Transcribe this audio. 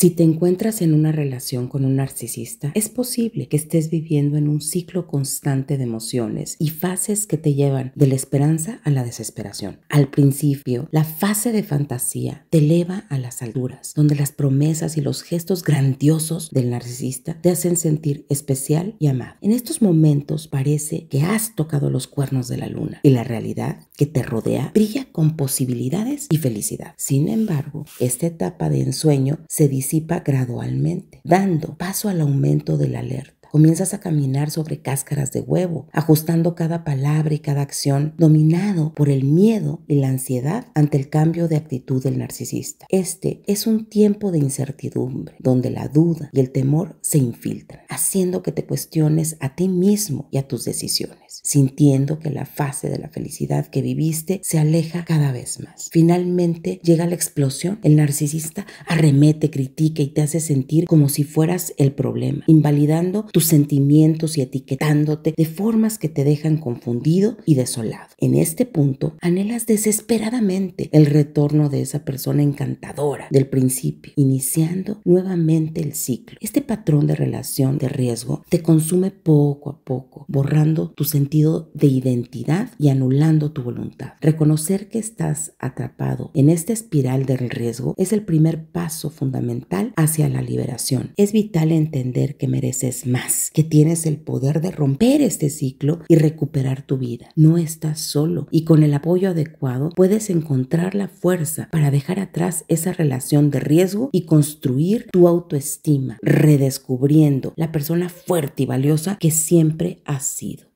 Si te encuentras en una relación con un narcisista, es posible que estés viviendo en un ciclo constante de emociones y fases que te llevan de la esperanza a la desesperación. Al principio, la fase de fantasía te eleva a las alturas, donde las promesas y los gestos grandiosos del narcisista te hacen sentir especial y amado. En estos momentos parece que has tocado los cuernos de la luna y la realidad que te rodea brilla con posibilidades y felicidad. Sin embargo, esta etapa de ensueño se dice gradualmente, dando paso al aumento del alerta. Comienzas a caminar sobre cáscaras de huevo, ajustando cada palabra y cada acción, dominado por el miedo y la ansiedad ante el cambio de actitud del narcisista. Este es un tiempo de incertidumbre, donde la duda y el temor se infiltran, haciendo que te cuestiones a ti mismo y a tus decisiones, sintiendo que la fase de la felicidad que viviste se aleja cada vez más. Finalmente llega la explosión, el narcisista arremete, critica y te hace sentir como si fueras el problema, invalidando tu tus sentimientos y etiquetándote de formas que te dejan confundido y desolado. En este punto, anhelas desesperadamente el retorno de esa persona encantadora del principio, iniciando nuevamente el ciclo. Este patrón de relación de riesgo te consume poco a poco, borrando tu sentido de identidad y anulando tu voluntad. Reconocer que estás atrapado en esta espiral del riesgo es el primer paso fundamental hacia la liberación. Es vital entender que mereces más que tienes el poder de romper este ciclo y recuperar tu vida. No estás solo y con el apoyo adecuado puedes encontrar la fuerza para dejar atrás esa relación de riesgo y construir tu autoestima, redescubriendo la persona fuerte y valiosa que siempre has sido.